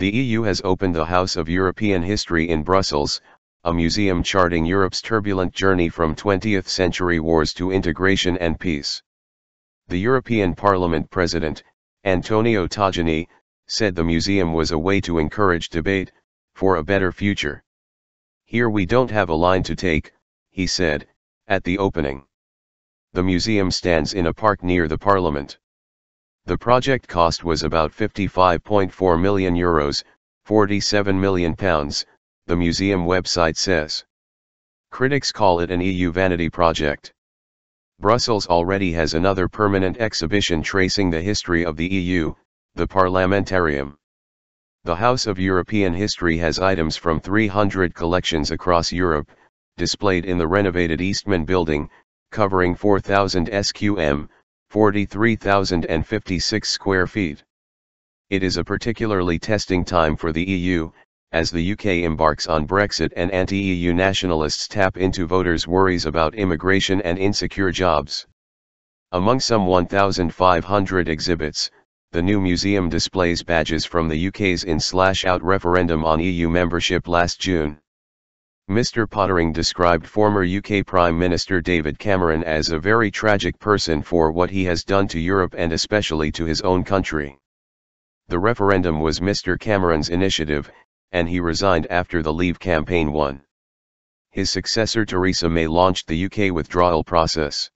The EU has opened the House of European History in Brussels, a museum charting Europe's turbulent journey from 20th century wars to integration and peace. The European Parliament President, Antonio Tajani, said the museum was a way to encourage debate, for a better future. Here we don't have a line to take, he said, at the opening. The museum stands in a park near the Parliament. The project cost was about 55.4 million euros, 47 million pounds, the museum website says. Critics call it an EU vanity project. Brussels already has another permanent exhibition tracing the history of the EU, the Parliamentarium. The House of European History has items from 300 collections across Europe, displayed in the renovated Eastman building, covering 4,000 sqm, 43,056 square feet. It is a particularly testing time for the EU, as the UK embarks on Brexit and anti-EU nationalists tap into voters' worries about immigration and insecure jobs. Among some 1,500 exhibits, the new museum displays badges from the UK's in-out slash referendum on EU membership last June. Mr. Pottering described former UK Prime Minister David Cameron as a very tragic person for what he has done to Europe and especially to his own country. The referendum was Mr. Cameron's initiative, and he resigned after the Leave campaign won. His successor Theresa May launched the UK withdrawal process.